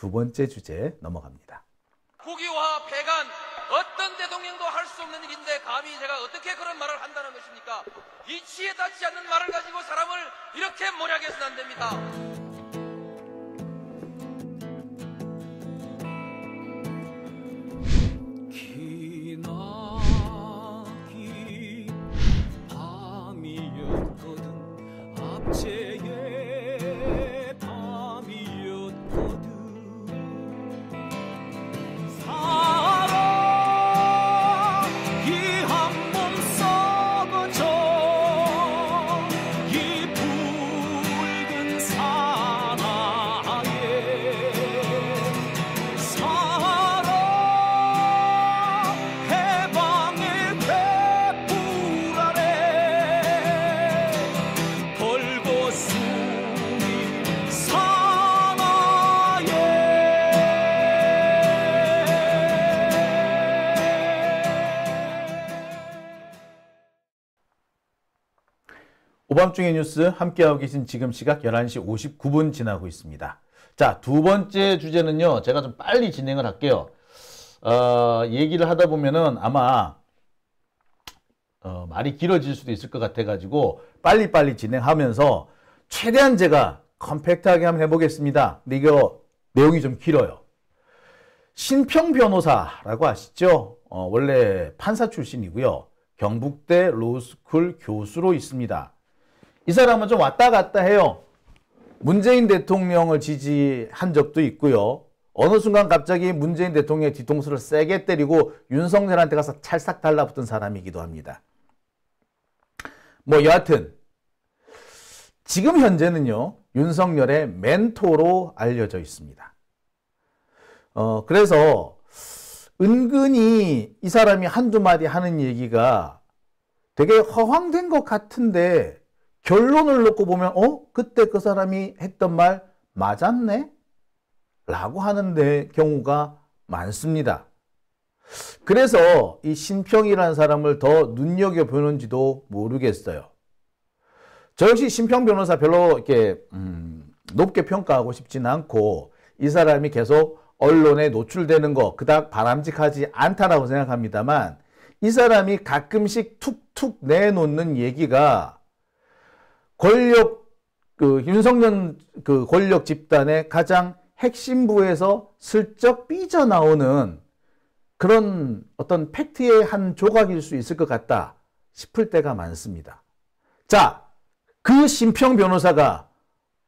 두 번째 주제에 넘어갑니다. 포기와 배간 어떤 대통령도 할 수 없는 일인데 감히 제가 어떻게 그런 말을 한다는 것입니까? 이치에 닿지 않는 말을 가지고 사람을 이렇게 모략해서는 안 됩니다. 오밤중의 뉴스 함께하고 계신 지금 시각 11시 59분 지나고 있습니다. 자, 두 번째 주제는요. 제가 좀 빨리 진행을 할게요. 어, 얘기를 하다 보면은 아마 어, 말이 길어질 수도 있을 것 같아가지고 빨리빨리 진행하면서 최대한 제가 컴팩트하게 한번 해보겠습니다. 근데 이거 내용이 좀 길어요. 신평 변호사라고 아시죠? 어, 원래 판사 출신이고요. 경북대 로스쿨 교수로 있습니다. 이 사람은 좀 왔다 갔다 해요. 문재인 대통령을 지지한 적도 있고요. 어느 순간 갑자기 문재인 대통령의 뒤통수를 세게 때리고 윤석열한테 가서 찰싹 달라붙은 사람이기도 합니다. 뭐 여하튼 지금 현재는요. 윤석열의 멘토로 알려져 있습니다. 어, 그래서 은근히 이 사람이 한두 마디 하는 얘기가 되게 허황된 것 같은데 결론을 놓고 보면 어? 그때 그 사람이 했던 말 맞았네? 라고 하는데 경우가 많습니다. 그래서 이 신평이라는 사람을 더 눈여겨보는지도 모르겠어요. 저 역시 신평 변호사 별로 이렇게 음, 높게 평가하고 싶진 않고 이 사람이 계속 언론에 노출되는 거 그닥 바람직하지 않다라고 생각합니다만 이 사람이 가끔씩 툭툭 내놓는 얘기가 권력 그 윤석열 그 권력 집단의 가장 핵심부에서 슬쩍 삐져나오는 그런 어떤 팩트의 한 조각일 수 있을 것 같다 싶을 때가 많습니다. 자, 그 심평 변호사가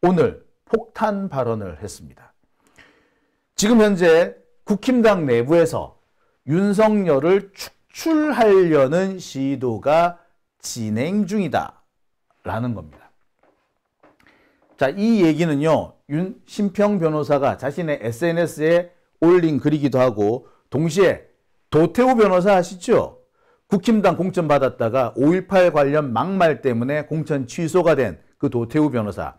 오늘 폭탄 발언을 했습니다. 지금 현재 국힘당 내부에서 윤석열을 축출하려는 시도가 진행 중이다 라는 겁니다. 자, 이 얘기는요. 윤심평 변호사가 자신의 SNS에 올린 글이기도 하고 동시에 도태우 변호사 아시죠? 국힘당 공천 받았다가 5.18 관련 막말 때문에 공천 취소가 된 그 도태우 변호사.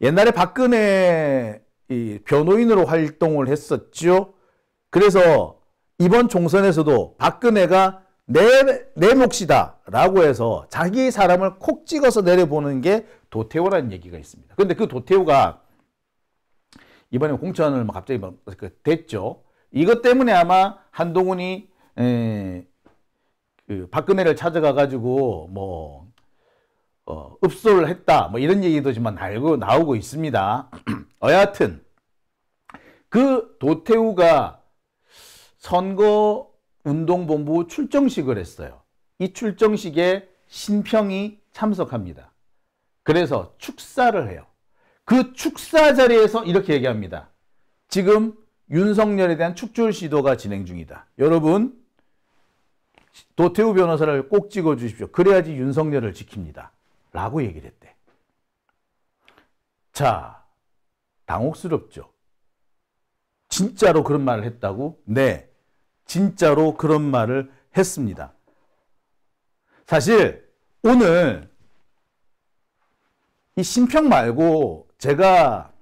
옛날에 박근혜 변호인으로 활동을 했었죠. 그래서 이번 총선에서도 박근혜가 내, 내 몫이다 라고 해서 자기 사람을 콕 찍어서 내려보는 게 도태우라는 얘기가 있습니다. 그런데 그 도태호가 이번에 공천을 갑자기 그 됐죠. 이것 때문에 아마 한동훈이 에, 그 박근혜를 찾아가 가지고 뭐 어, 읍소를 했다 뭐 이런 얘기도 지만 알고 나오고 있습니다. 여튼그 도태우가 선거 운동본부 출정식을 했어요. 이 출정식에 신평이 참석합니다. 그래서 축사를 해요. 그 축사 자리에서 이렇게 얘기합니다. 지금 윤석열에 대한 축출 시도가 진행 중이다. 여러분 도태우 변호사를 꼭 찍어주십시오. 그래야지 윤석열을 지킵니다. 라고 얘기를 했대. 자, 당혹스럽죠. 진짜로 그런 말을 했다고? 네, 진짜로 그런 말을 했습니다. 사실 오늘 이 신평 말고 제가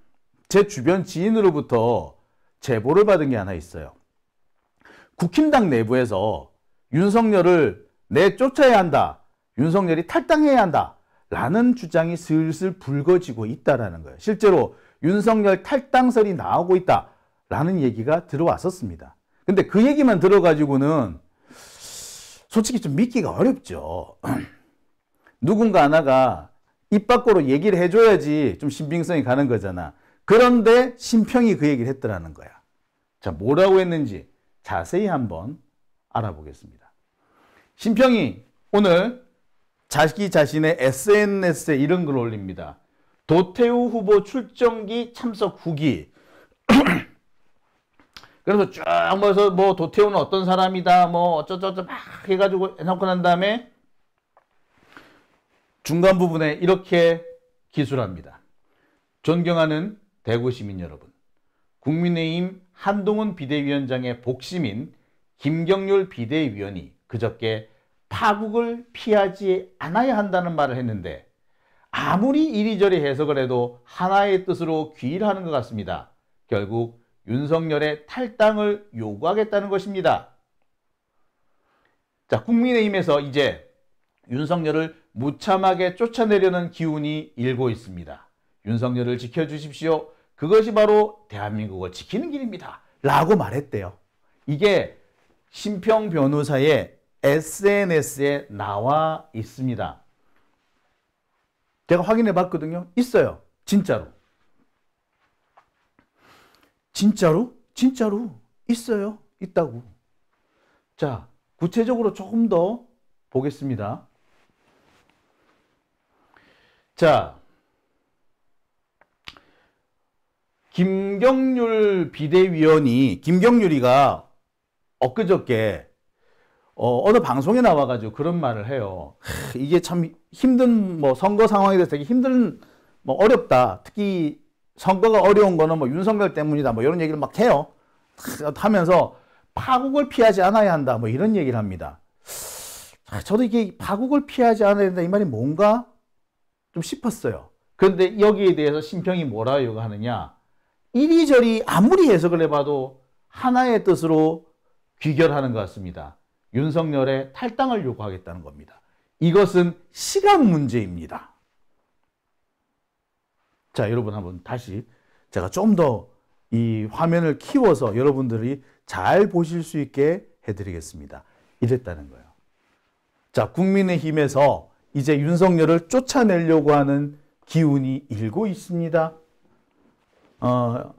제 주변 지인으로부터 제보를 받은 게 하나 있어요. 국힘당 내부에서 윤석열을 내쫓아야 한다. 윤석열이 탈당해야 한다. 라는 주장이 슬슬 불거지고 있다라는 거예요. 실제로 윤석열 탈당설이 나오고 있다. 라는 얘기가 들어왔었습니다. 근데 그 얘기만 들어가지고는 솔직히 좀 믿기가 어렵죠. 누군가 하나가 입 밖으로 얘기를 해줘야지 좀 신빙성이 가는 거잖아. 그런데 심평이그 얘기를 했더라는 거야. 자, 뭐라고 했는지 자세히 한번 알아보겠습니다. 심평이 오늘 자기 자신의 SNS에 이런 글 올립니다. 도태우 후보 출정기 참석 후기. 그래서 쭉모서뭐 도태우는 어떤 사람이다, 뭐 어쩌저쩌 막 해가지고 해놓고 난 다음에 중간 부분에 이렇게 기술합니다. 존경하는 대구 시민 여러분, 국민의힘 한동훈 비대위원장의 복심인 김경률 비대위원이 그저께 파국을 피하지 않아야 한다는 말을 했는데 아무리 이리저리 해석을 해도 하나의 뜻으로 귀일하는 것 같습니다. 결국 윤석열의 탈당을 요구하겠다는 것입니다. 자, 국민의힘에서 이제 윤석열을 무참하게 쫓아내려는 기운이 일고 있습니다. 윤석열을 지켜주십시오. 그것이 바로 대한민국을 지키는 길입니다. 라고 말했대요. 이게 심평 변호사의 SNS에 나와 있습니다. 제가 확인해 봤거든요. 있어요. 진짜로. 진짜로? 진짜로 있어요. 있다고. 자, 구체적으로 조금 더 보겠습니다. 자, 김경률 비대위원이, 김경률이가 엊그저께 어, 어느 방송에 나와가지고 그런 말을 해요. 하, 이게 참 힘든, 뭐 선거 상황에 대해서 되게 힘든, 뭐 어렵다. 특히 선거가 어려운 거는 뭐 윤석열 때문이다. 뭐 이런 얘기를 막 해요. 하면서 파국을 피하지 않아야 한다. 뭐 이런 얘기를 합니다. 아, 저도 이게 파국을 피하지 않아야 된다. 이 말이 뭔가 좀 싶었어요. 그런데 여기에 대해서 심평이 뭐라고 하느냐. 이리저리 아무리 해석을 해봐도 하나의 뜻으로 귀결하는 것 같습니다. 윤석열의 탈당을 요구하겠다는 겁니다. 이것은 시간 문제입니다. 자, 여러분 한번 다시 제가 좀 더 이 화면을 키워서 여러분들이 잘 보실 수 있게 해드리겠습니다. 이랬다는 거예요. 자, 국민의힘에서 이제 윤석열을 쫓아내려고 하는 기운이 일고 있습니다. 어,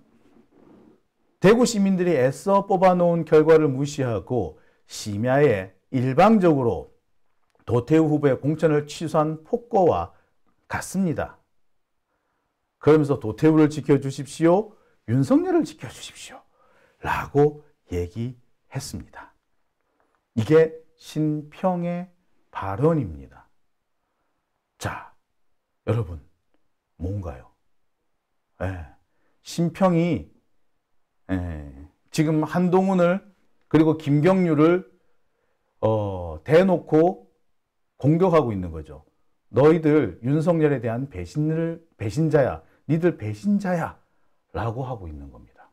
대구 시민들이 애써 뽑아놓은 결과를 무시하고 심야에 일방적으로 도태우 후보의 공천을 취소한 폭거와 같습니다. 그러면서 도태우를 지켜주십시오. 윤석열을 지켜주십시오. 라고 얘기했습니다. 이게 신평의 발언입니다. 자, 여러분, 뭔가요? 예, 심평이 예, 지금 한동훈을 그리고 김경률을 어, 대놓고 공격하고 있는 거죠. 너희들 윤석열에 대한 배신을 배신자야, 니들 배신자야라고 하고 있는 겁니다.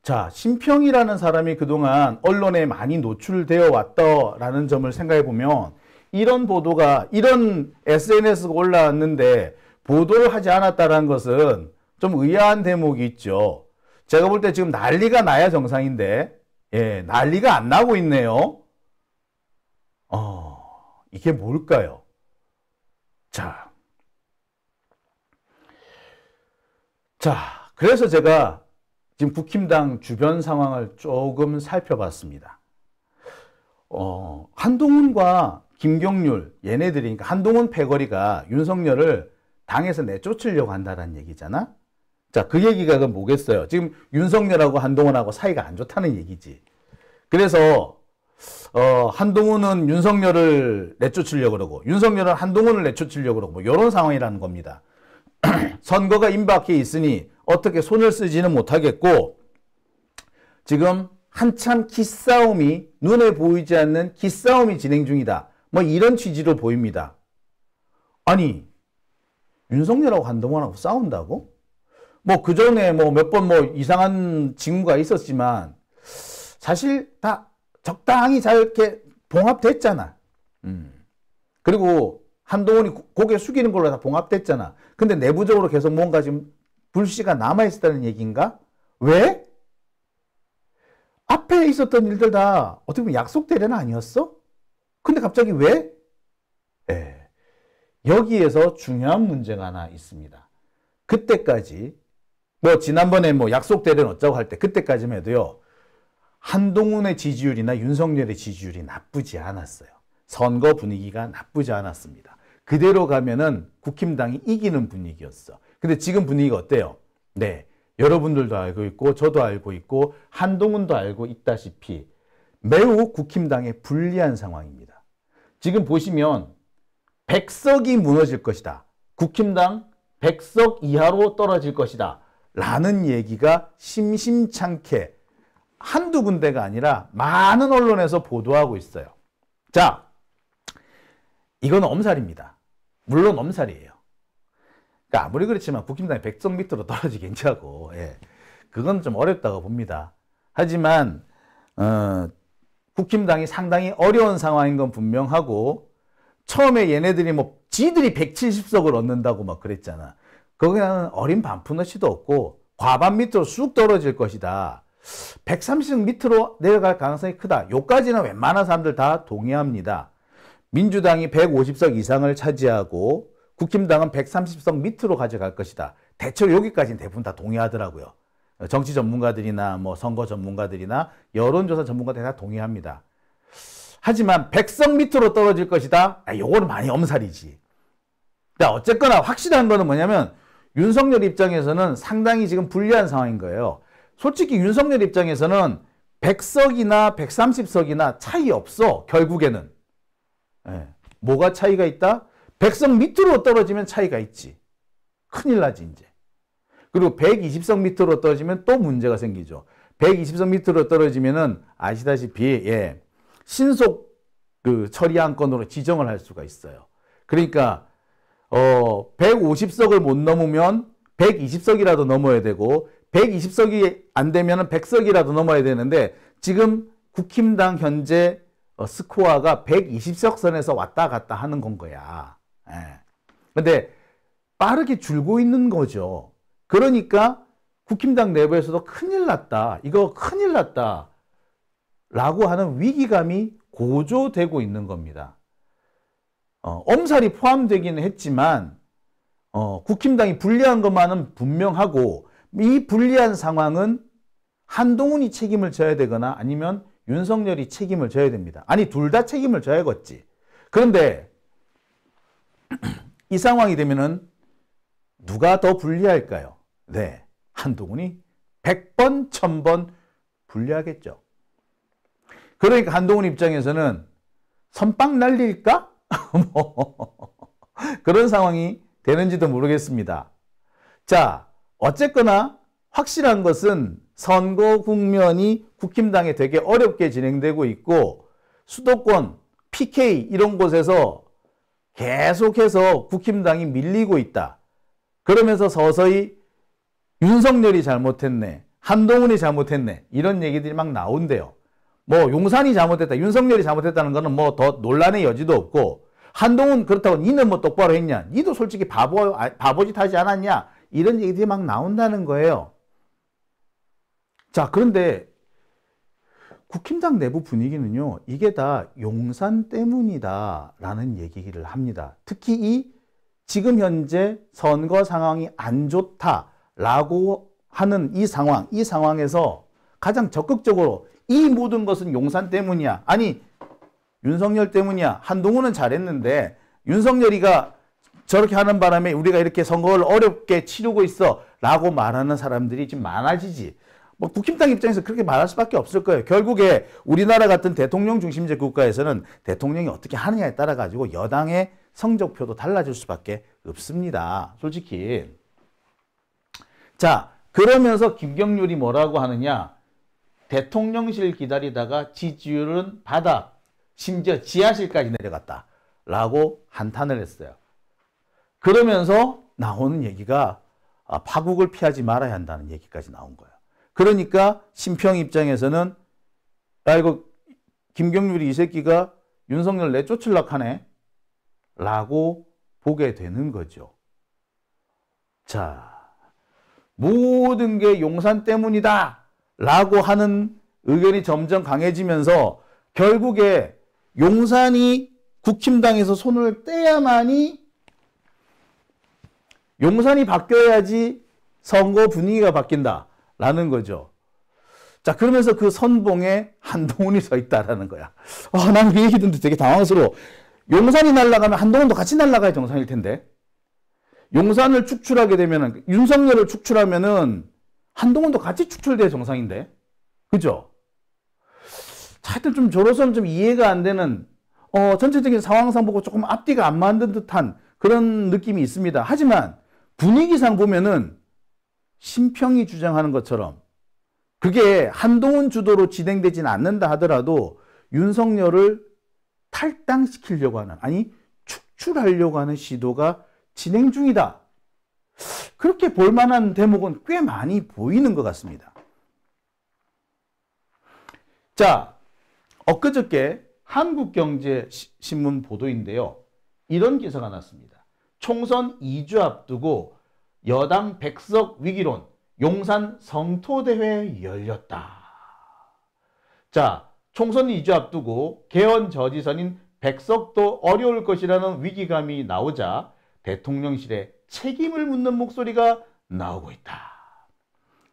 자, 심평이라는 사람이 그동안 언론에 많이 노출되어 왔다라는 점을 생각해 보면 이런 보도가 이런 SNS가 올라왔는데 보도를 하지 않았다는 것은 좀 의아한 대목이 있죠. 제가 볼 때 지금 난리가 나야 정상인데 예, 난리가 안 나고 있네요. 어, 이게 뭘까요? 자. 자, 그래서 제가 지금 국힘당 주변 상황을 조금 살펴봤습니다. 어, 한동훈과 김경률 얘네들이 그러니까 한동훈 패거리가 윤석열을 당에서 내쫓으려고 한다는 얘기잖아. 자, 그 얘기가 그 뭐겠어요? 지금 윤석열하고 한동훈하고 사이가 안 좋다는 얘기지. 그래서 어, 한동훈은 윤석열을 내쫓으려고 그러고 윤석열은 한동훈을 내쫓으려고 그러고 뭐 이런 상황이라는 겁니다. 선거가 임박해 있으니 어떻게 손을 쓰지는 못하겠고 지금 한참 기싸움이 눈에 보이지 않는 기싸움이 진행 중이다. 뭐 이런 취지로 보입니다. 아니 윤석열하고 한동훈하고 싸운다고? 뭐그 전에 뭐 몇 번뭐 뭐 이상한 징후가 있었지만 사실 다 적당히 잘 이렇게 봉합됐잖아. 음. 그리고 한동훈이 고개 숙이는 걸로 다 봉합됐잖아. 근데 내부적으로 계속 뭔가 지금 불씨가 남아있었다는 얘기인가? 왜? 앞에 있었던 일들 다 어떻게 보면 약속대련 아니었어? 근데 갑자기 왜? 예. 여기에서 중요한 문제가 하나 있습니다. 그때까지 뭐 지난번에 뭐 약속 대련 어쩌고 할 때 그때까지만 해도요. 한동훈의 지지율이나 윤석열의 지지율이 나쁘지 않았어요. 선거 분위기가 나쁘지 않았습니다. 그대로 가면은 국힘당이 이기는 분위기였어. 근데 지금 분위기가 어때요? 네. 여러분들도 알고 있고 저도 알고 있고 한동훈도 알고 있다시피 매우 국힘당에 불리한 상황입니다. 지금 보시면 백석이 무너질 것이다. 국힘당 1석 이하로 떨어질 것이다. 라는 얘기가 심심찮게 한두 군데가 아니라 많은 언론에서 보도하고 있어요. 자, 이건 엄살입니다. 물론 엄살이에요. 그러니까 아무리 그렇지만 국힘당이 1석 밑으로 떨어지긴 자고 예. 그건 좀 어렵다고 봅니다. 하지만 어, 국힘당이 상당히 어려운 상황인 건 분명하고 처음에 얘네들이 뭐 지들이 170석을 얻는다고 막 그랬잖아. 거기는 어린 반푼어시도 없고 과반 밑으로 쑥 떨어질 것이다. 130석 밑으로 내려갈 가능성이 크다. 요까지는 웬만한 사람들 다 동의합니다. 민주당이 150석 이상을 차지하고 국힘당은 130석 밑으로 가져갈 것이다. 대체로 여기까지는 대부분 다 동의하더라고요. 정치 전문가들이나 뭐 선거 전문가들이나 여론조사 전문가들이 다 동의합니다. 하지만 백성 밑으로 떨어질 것이다. 아, 요거는 많이 엄살이지. 자, 어쨌거나 확실한 거는 뭐냐면 윤석열 입장에서는 상당히 지금 불리한 상황인 거예요. 솔직히 윤석열 입장에서는 100석이나 130석이나 차이 없어. 결국에는. 예. 뭐가 차이가 있다? 100석 밑으로 떨어지면 차이가 있지. 큰일 나지 이제. 그리고 1 2 0석 밑으로 떨어지면 또 문제가 생기죠. 1 2 0석 밑으로 떨어지면은 아시다시피 예, 신속 그 처리 안건으로 지정을 할 수가 있어요. 그러니까 어 150석을 못 넘으면 120석이라도 넘어야 되고 120석이 안 되면 100석이라도 넘어야 되는데 지금 국힘당 현재 어, 스코어가 120석 선에서 왔다 갔다 하는 건 거야. 예. 근데 빠르게 줄고 있는 거죠. 그러니까 국힘당 내부에서도 큰일 났다. 이거 큰일 났다. 라고 하는 위기감이 고조되고 있는 겁니다. 어, 엄살이 포함되기는 했지만 어, 국힘당이 불리한 것만은 분명하고 이 불리한 상황은 한동훈이 책임을 져야 되거나 아니면 윤석열이 책임을 져야 됩니다. 아니 둘 다 책임을 져야겠지. 그런데 이 상황이 되면은 누가 더 불리할까요? 네, 한동훈이 100번, 1000번 불리하겠죠. 그러니까 한동훈 입장에서는 선빵 날릴까? 뭐 그런 상황이 되는지도 모르겠습니다. 자, 어쨌거나 확실한 것은 선거 국면이 국힘당에 되게 어렵게 진행되고 있고 수도권, PK 이런 곳에서 계속해서 국힘당이 밀리고 있다. 그러면서 서서히 윤석열이 잘못했네. 한동훈이 잘못했네. 이런 얘기들이 막 나온대요. 뭐 용산이 잘못했다. 윤석열이 잘못했다는 거는 뭐 더 논란의 여지도 없고 한동훈 그렇다고 니는 뭐 똑바로 했냐. 니도 솔직히 바보, 아, 바보짓 하지 않았냐. 이런 얘기들이 막 나온다는 거예요. 자 그런데 국힘당 내부 분위기는요. 이게 다 용산 때문이다 라는 얘기를 합니다. 특히 이 지금 현재 선거 상황이 안 좋다. 라고 하는 이 상황, 이 상황에서 가장 적극적으로 이 모든 것은 용산 때문이야. 아니, 윤석열 때문이야. 한동훈은 잘했는데 윤석열이가 저렇게 하는 바람에 우리가 이렇게 선거를 어렵게 치르고 있어 라고 말하는 사람들이 지금 많아지지. 뭐 국힘당 입장에서 그렇게 말할 수밖에 없을 거예요. 결국에 우리나라 같은 대통령 중심제 국가에서는 대통령이 어떻게 하느냐에 따라 가지고 여당의 성적표도 달라질 수밖에 없습니다. 솔직히. 자, 그러면서 김경률이 뭐라고 하느냐? 대통령실 기다리다가 지지율은 바닥, 심지어 지하실까지 내려갔다. 라고 한탄을 했어요. 그러면서 나오는 얘기가 아, 파국을 피하지 말아야 한다는 얘기까지 나온 거예요. 그러니까 심평 입장에서는 야 이거 김경률이 이 새끼가 윤석열 내쫓을락 하네 라고 보게 되는 거죠. 자 모든 게 용산 때문이다 라고 하는 의견이 점점 강해지면서 결국에 용산이 국힘당에서 손을 떼야만이 용산이 바뀌어야지 선거 분위기가 바뀐다라는 거죠. 자 그러면서 그 선봉에 한동훈이 서 있다라는 거야. 어, 아, 는그 얘기 듣는데 되게 당황스러워. 용산이 날라가면 한동훈도 같이 날라가야 정상일 텐데. 용산을 축출하게 되면 윤석열을 축출하면은 한동훈도 같이 축출돼 정상인데. 그죠? 하여튼 좀 저로서는 좀 이해가 안 되는 어, 전체적인 상황상 보고 조금 앞뒤가 안 맞는 듯한 그런 느낌이 있습니다. 하지만 분위기상 보면은 심평이 주장하는 것처럼 그게 한동훈 주도로 진행되지는 않는다 하더라도 윤석열을 탈당시키려고 하는 아니 축출하려고 하는 시도가 진행 중이다. 그렇게 볼 만한 대목은 꽤 많이 보이는 것 같습니다. 자, 엊그저께 한국경제신문 보도인데요. 이런 기사가 났습니다. 총선 2주 앞두고 여당 백석 위기론 용산 성토대회 열렸다. 자, 총선 2주 앞두고 개헌 저지선인 백석도 어려울 것이라는 위기감이 나오자 대통령실에 책임을 묻는 목소리가 나오고 있다.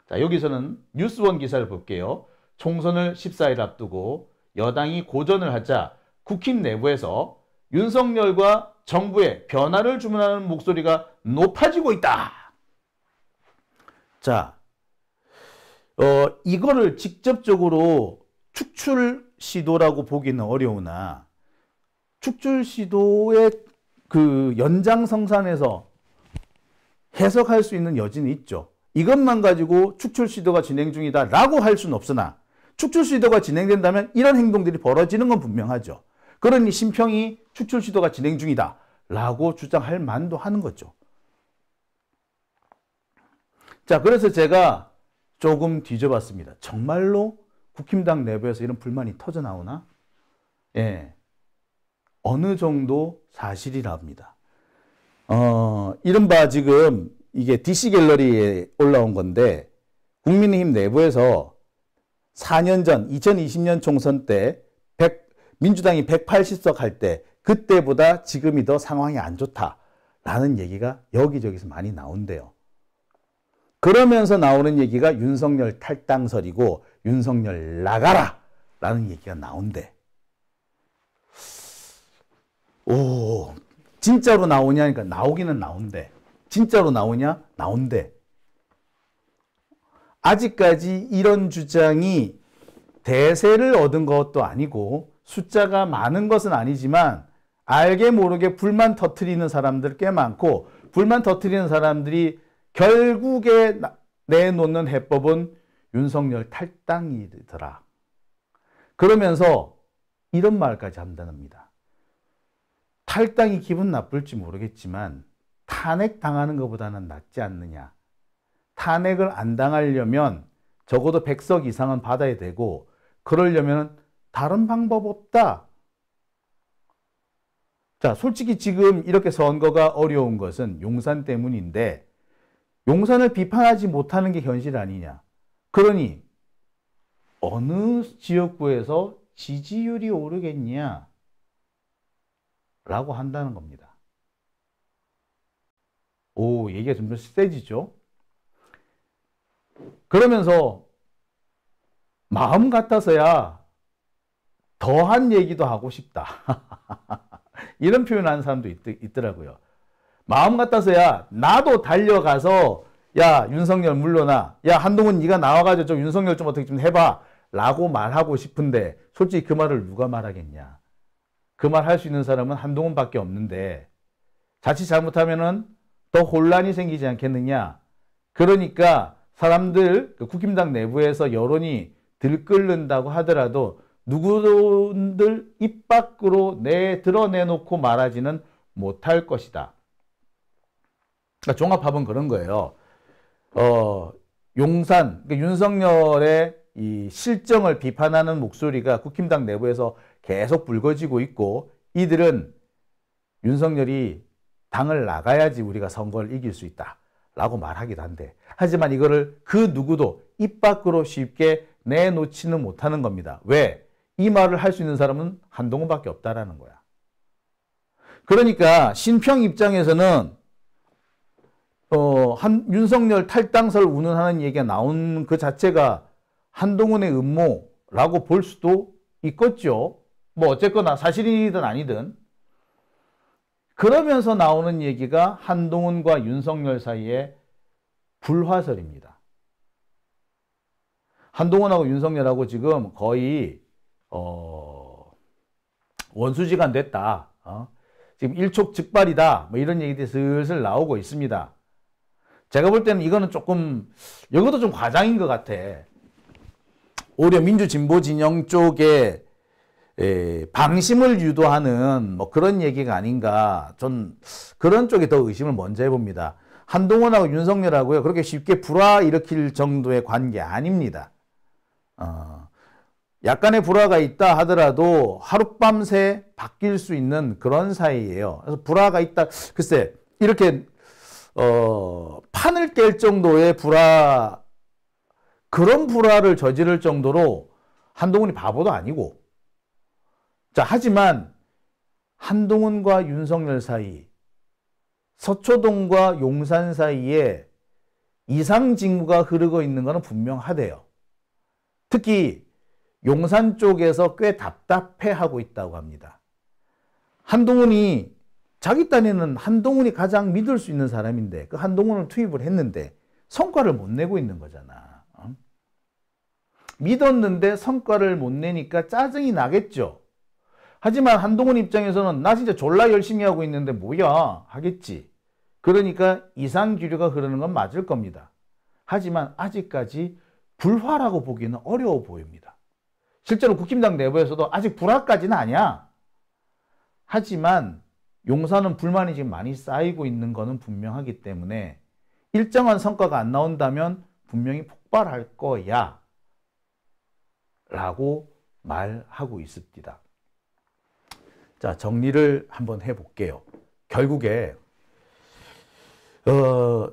자, 여기서는 뉴스원 기사를 볼게요. 총선을 14일 앞두고 여당이 고전을 하자 국힘 내부에서 윤석열과 정부의 변화를 주문하는 목소리가 높아지고 있다. 자, 어, 이거를 직접적으로 축출 시도라고 보기는 어려우나 축출 시도의 그 연장성산에서 해석할 수 있는 여지는 있죠. 이것만 가지고 축출 시도가 진행 중이다 라고 할 수는 없으나 축출 시도가 진행된다면 이런 행동들이 벌어지는 건 분명하죠. 그러니 심평이 축출 시도가 진행 중이다 라고 주장할 만도 하는 거죠. 자 그래서 제가 조금 뒤져봤습니다. 정말로 국힘당 내부에서 이런 불만이 터져나오나? 예. 어느 정도 사실이랍니다. 어, 이른바 지금 이게 DC 갤러리에 올라온 건데 국민의힘 내부에서 4년 전 2020년 총선 때 100, 민주당이 180석 할 때 그때보다 지금이 더 상황이 안 좋다라는 얘기가 여기저기서 많이 나온대요. 그러면서 나오는 얘기가 윤석열 탈당설이고 윤석열 나가라 라는 얘기가 나온대. 오 진짜로 나오냐니까 그러니까 나오기는 나온대. 진짜로 나오냐? 나온대. 아직까지 이런 주장이 대세를 얻은 것도 아니고 숫자가 많은 것은 아니지만 알게 모르게 불만 터트리는 사람들 꽤 많고 불만 터트리는 사람들이 결국에 내놓는 해법은 윤석열 탈당이더라. 그러면서 이런 말까지 한다합니다 탈당이 기분 나쁠지 모르겠지만 탄핵 당하는 것보다는 낫지 않느냐. 탄핵을 안 당하려면 적어도 100석 이상은 받아야 되고 그러려면 다른 방법 없다. 자, 솔직히 지금 이렇게 선거가 어려운 것은 용산 때문인데 용산을 비판하지 못하는 게 현실 아니냐. 그러니 어느 지역구에서 지지율이 오르겠냐. 라고 한다는 겁니다. 오, 얘기가 점점 세지죠? 그러면서 마음 같아서야 더한 얘기도 하고 싶다. 이런 표현하는 사람도 있, 더라고요 마음 같아서야 나도 달려가서 야 윤석열 물러나 야 한동훈 네가 나와가지고 좀 윤석열 좀 어떻게 좀 해봐 라고 말하고 싶은데 솔직히 그 말을 누가 말하겠냐. 그말할수 있는 사람은 한동훈밖에 없는데 자칫 잘못하면은 더 혼란이 생기지 않겠느냐. 그러니까 사람들 그 국힘당 내부에서 여론이 들끓는다고 하더라도 누구들 입 밖으로 내 드러내놓고 말하지는 못할 것이다. 그러니까 종합합은 그런 거예요. 어, 용산 그러니까 윤석열의 이 실정을 비판하는 목소리가 국힘당 내부에서 계속 불거지고 있고 이들은 윤석열이 당을 나가야지 우리가 선거를 이길 수 있다. 라고 말하기도 한데 하지만 이거를 그 누구도 입 밖으로 쉽게 내놓지는 못하는 겁니다. 왜? 이 말을 할 수 있는 사람은 한동훈밖에 없다라는 거야. 그러니까 신평 입장에서는 어, 한, 윤석열 탈당설 운운하는 얘기가 나온 그 자체가 한동훈의 음모라고 볼 수도 있겠죠. 뭐 어쨌거나 사실이든 아니든 그러면서 나오는 얘기가 한동훈과 윤석열 사이의 불화설입니다. 한동훈하고 윤석열하고 지금 거의 어 원수지간 됐다. 어? 지금 일촉즉발이다. 뭐 이런 얘기들이 슬슬 나오고 있습니다. 제가 볼 때는 이거는 조금 이것도 좀 과장인 것 같아. 오히려 민주진보진영 쪽에 에, 예, 방심을 유도하는 뭐 그런 얘기가 아닌가 전 그런 쪽에 더 의심을 먼저 해봅니다. 한동훈하고 윤석열하고요 그렇게 쉽게 불화 일으킬 정도의 관계 아닙니다. 어, 약간의 불화가 있다 하더라도 하룻밤새 바뀔 수 있는 그런 사이예요. 그래서 불화가 있다 글쎄 이렇게 어, 판을 깰 정도의 불화 그런 불화를 저지를 정도로 한동훈이 바보도 아니고 자, 하지만 한동훈과 윤석열 사이, 서초동과 용산 사이에 이상징후가 흐르고 있는 것은 분명하대요. 특히 용산 쪽에서 꽤 답답해하고 있다고 합니다. 한동훈이 자기 딴에는 한동훈이 가장 믿을 수 있는 사람인데 그 한동훈을 투입을 했는데 성과를 못 내고 있는 거잖아. 어? 믿었는데 성과를 못 내니까 짜증이 나겠죠. 하지만 한동훈 입장에서는 나 진짜 졸라 열심히 하고 있는데 뭐야 하겠지. 그러니까 이상 기류가 흐르는 건 맞을 겁니다. 하지만 아직까지 불화라고 보기는 어려워 보입니다. 실제로 국힘당 내부에서도 아직 불화까지는 아니야. 하지만 용사는 불만이 지금 많이 쌓이고 있는 거는 분명하기 때문에 일정한 성과가 안 나온다면 분명히 폭발할 거야. 라고 말하고 있습니다. 자, 정리를 한번 해볼게요. 결국에, 어,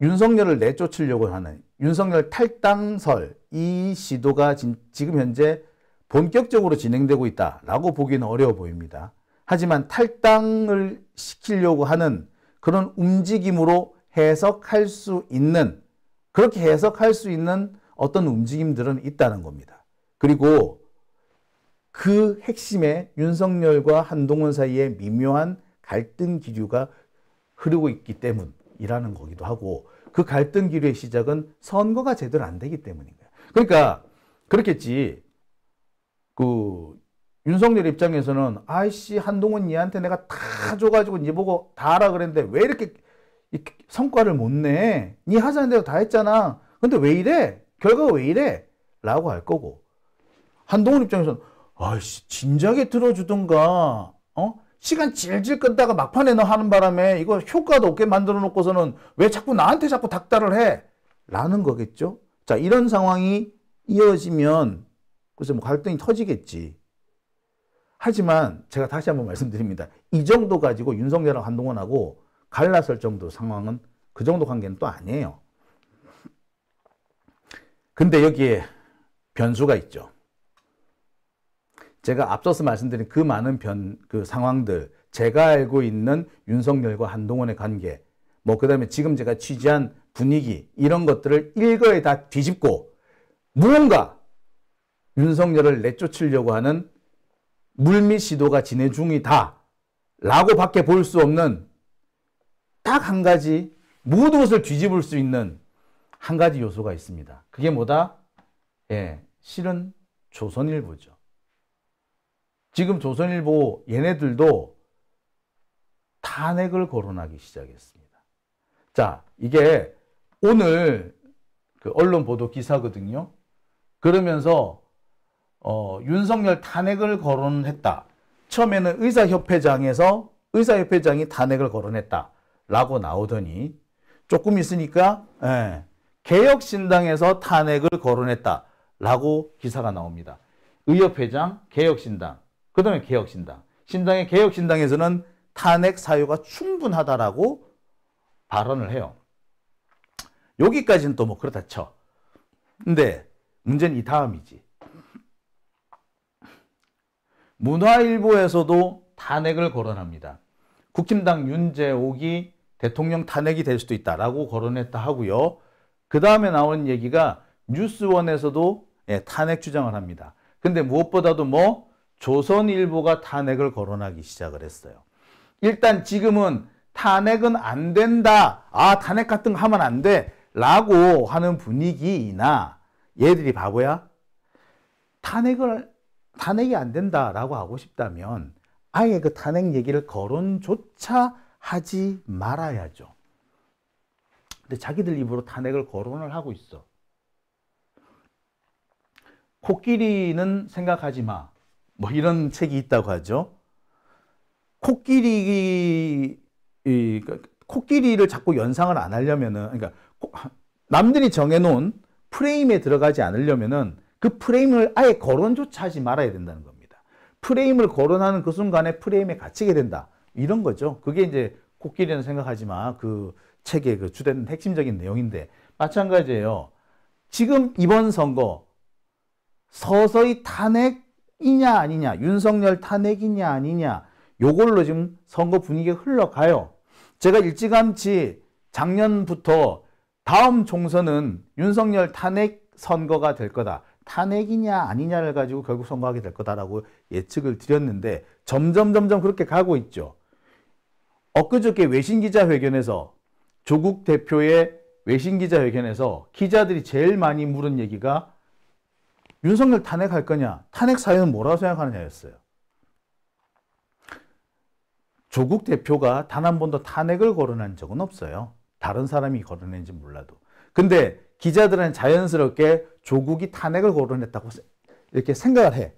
윤석열을 내쫓으려고 하는 윤석열 탈당설 이 시도가 지금 현재 본격적으로 진행되고 있다라고 보기는 어려워 보입니다. 하지만 탈당을 시키려고 하는 그런 움직임으로 해석할 수 있는 그렇게 해석할 수 있는 어떤 움직임들은 있다는 겁니다. 그리고 그 핵심에 윤석열과 한동훈 사이에 미묘한 갈등 기류가 흐르고 있기 때문이라는 거기도 하고 그 갈등 기류의 시작은 선거가 제대로 안 되기 때문인 거야. 그러니까 그렇겠지. 그 윤석열 입장에서는 아이씨 한동훈 얘한테 내가 다 줘가지고 니 보고 다 하라 그랬는데 왜 이렇게 성과를 못 내? 니 하자는 대로 다 했잖아. 근데 왜 이래? 결과가 왜 이래? 라고 할 거고 한동훈 입장에서는 아이씨, 진작에 들어주던가, 어? 시간 질질 끈다가 막판에 너 하는 바람에 이거 효과도 없게 만들어 놓고서는 왜 자꾸 나한테 자꾸 닥달을 해? 라는 거겠죠? 자, 이런 상황이 이어지면 글쎄, 뭐 갈등이 터지겠지. 하지만 제가 다시 한번 말씀드립니다. 이 정도 가지고 윤석열하고 한동훈하고 갈라설 정도 상황은 그 정도 관계는 또 아니에요. 근데 여기에 변수가 있죠. 제가 앞서서 말씀드린 그 많은 변, 그 상황들, 제가 알고 있는 윤석열과 한동훈의 관계, 뭐, 그 다음에 지금 제가 취재한 분위기, 이런 것들을 일거에 다 뒤집고, 무언가 윤석열을 내쫓으려고 하는 물밑 시도가 진행 중이다. 라고 밖에 볼 수 없는 딱 한 가지, 모든 것을 뒤집을 수 있는 한 가지 요소가 있습니다. 그게 뭐다? 예, 실은 조선일보죠. 지금 조선일보 얘네들도 탄핵을 거론하기 시작했습니다. 자, 이게 오늘 그 언론 보도 기사거든요. 그러면서 어, 윤석열 탄핵을 거론했다. 처음에는 의사협회장에서 의사협회장이 탄핵을 거론했다. 라고 나오더니 조금 있으니까 예, 개혁신당에서 탄핵을 거론했다. 라고 기사가 나옵니다. 의협회장, 개혁신당. 그 다음에 개혁신당. 신당의 개혁신당에서는 탄핵 사유가 충분하다라고 발언을 해요. 여기까지는 또 뭐 그렇다 쳐. 근데 문제는 이 다음이지. 문화일보에서도 탄핵을 거론합니다. 국힘당 윤재옥이 대통령 탄핵이 될 수도 있다라고 거론했다 하고요. 그 다음에 나온 얘기가 뉴스원에서도 예, 탄핵 주장을 합니다. 근데 무엇보다도 뭐 조선일보가 탄핵을 거론하기 시작을 했어요. 일단 지금은 탄핵은 안 된다. 아, 탄핵 같은 거 하면 안 돼. 라고 하는 분위기나 얘들이 바보야? 탄핵을, 탄핵이 안 된다. 라고 하고 싶다면 아예 그 탄핵 얘기를 거론조차 하지 말아야죠. 근데 자기들 입으로 탄핵을 거론을 하고 있어. 코끼리는 생각하지 마. 뭐 이런 책이 있다고 하죠. 코끼리 그러니까 코끼리를 자꾸 연상을 안 하려면은 그러니까 남들이 정해놓은 프레임에 들어가지 않으려면은 그 프레임을 아예 거론조차 하지 말아야 된다는 겁니다. 프레임을 거론하는 그 순간에 프레임에 갇히게 된다 이런 거죠. 그게 이제 코끼리는 생각하지만 그 책의 그 주된 핵심적인 내용인데 마찬가지예요. 지금 이번 선거 서서히 탄핵 이냐 아니냐, 윤석열 탄핵이냐 아니냐, 요걸로 지금 선거 분위기가 흘러가요. 제가 일찌감치 작년부터 다음 총선은 윤석열 탄핵 선거가 될 거다. 탄핵이냐 아니냐를 가지고 결국 선거하게 될 거다라고 예측을 드렸는데 점점 점점 그렇게 가고 있죠. 엊그저께 외신기자회견에서 조국 대표의 외신기자회견에서 기자들이 제일 많이 물은 얘기가 윤석열 탄핵할 거냐, 탄핵 사유는 뭐라고 생각하느냐였어요. 조국 대표가 단 한 번도 탄핵을 거론한 적은 없어요. 다른 사람이 거론했는지 몰라도. 근데 기자들은 자연스럽게 조국이 탄핵을 거론했다고 이렇게 생각을 해.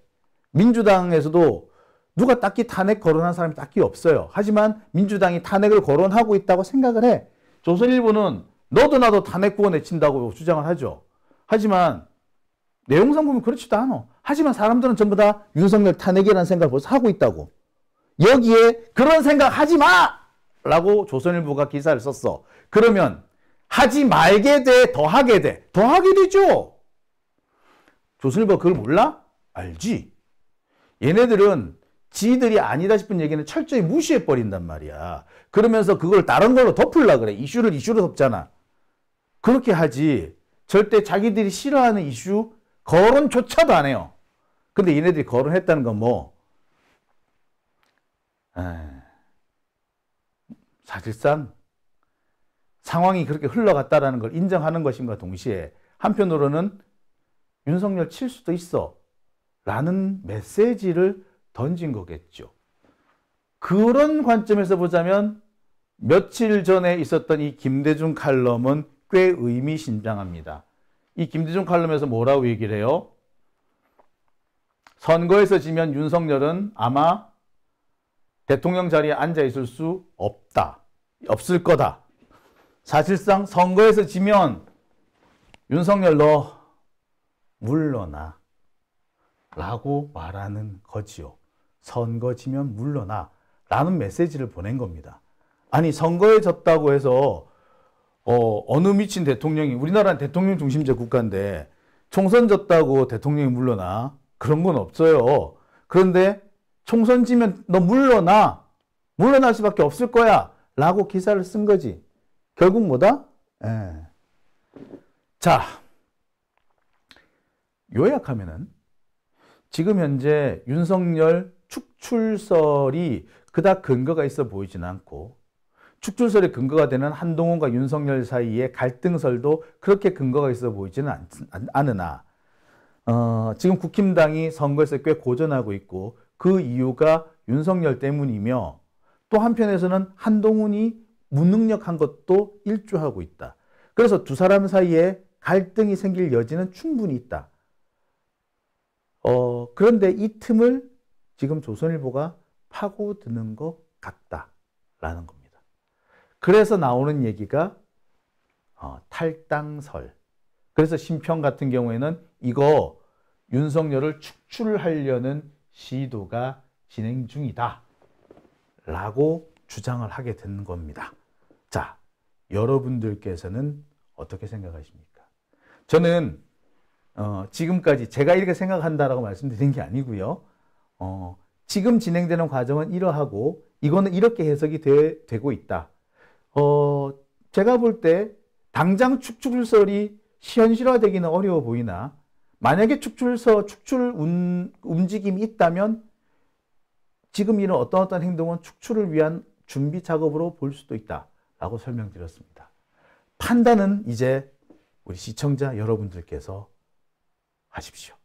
민주당에서도 누가 딱히 탄핵 거론한 사람이 딱히 없어요. 하지만 민주당이 탄핵을 거론하고 있다고 생각을 해. 조선일보는 너도 나도 탄핵 구원에 친다고 주장을 하죠. 하지만 내용상 보면 그렇지도 않아. 하지만 사람들은 전부 다 윤석열 탄핵이라는 생각을 벌써 하고 있다고. 여기에 그런 생각 하지 마! 라고 조선일보가 기사를 썼어. 그러면 하지 말게 돼, 더 하게 돼. 더 하게 되죠. 조선일보 그걸 몰라? 알지. 얘네들은 지들이 아니다 싶은 얘기는 철저히 무시해버린단 말이야. 그러면서 그걸 다른 걸로 덮으려 그래. 이슈를 이슈로 덮잖아. 그렇게 하지. 절대 자기들이 싫어하는 이슈, 거론조차도 안 해요. 근데 얘네들이 거론했다는 건 뭐, 에, 사실상 상황이 그렇게 흘러갔다라는 걸 인정하는 것임과 동시에 한편으로는 윤석열 칠 수도 있어 라는 메시지를 던진 거겠죠. 그런 관점에서 보자면 며칠 전에 있었던 이 김대중 칼럼은 꽤 의미심장합니다. 이 김대중 칼럼에서 뭐라고 얘기를 해요? 선거에서 지면 윤석열은 아마 대통령 자리에 앉아 있을 수 없다. 없을 거다. 사실상 선거에서 지면 윤석열 너 물러나 라고 말하는 거지요. 선거 지면 물러나 라는 메시지를 보낸 겁니다. 아니 선거에 졌다고 해서 어, 어느 미친 대통령이 우리나라는 대통령 중심제 국가인데 총선 졌다고 대통령이 물러나 그런 건 없어요. 그런데 총선 지면 너 물러나 물러날 수밖에 없을 거야 라고 기사를 쓴 거지. 결국 뭐다? 예. 자 요약하면은 지금 현재 윤석열 축출설이 그닥 근거가 있어 보이진 않고 축출설의 근거가 되는 한동훈과 윤석열 사이의 갈등설도 그렇게 근거가 있어 보이지는 않, 으나 어, 지금 국힘당이 선거에서 꽤 고전하고 있고 그 이유가 윤석열 때문이며 또 한편에서는 한동훈이 무능력한 것도 일조하고 있다. 그래서 두 사람 사이에 갈등이 생길 여지는 충분히 있다. 어, 그런데 이 틈을 지금 조선일보가 파고드는 것 같다라는 겁니다. 그래서 나오는 얘기가 어, 탈당설. 그래서 심평 같은 경우에는 이거 윤석열을 축출하려는 시도가 진행 중이다. 라고 주장을 하게 된 겁니다. 자, 여러분들께서는 어떻게 생각하십니까? 저는 어, 지금까지 제가 이렇게 생각한다라고 말씀드린 게 아니고요. 어, 지금 진행되는 과정은 이러하고 이거는 이렇게 해석이 되, 되고 있다. 어, 제가 볼 때 당장 축출설이 현실화되기는 어려워 보이나 만약에 축출서 축출 운, 움직임이 있다면 지금 이런 어떤 어떤 행동은 축출을 위한 준비 작업으로 볼 수도 있다라고 설명드렸습니다. 판단은 이제 우리 시청자 여러분들께서 하십시오.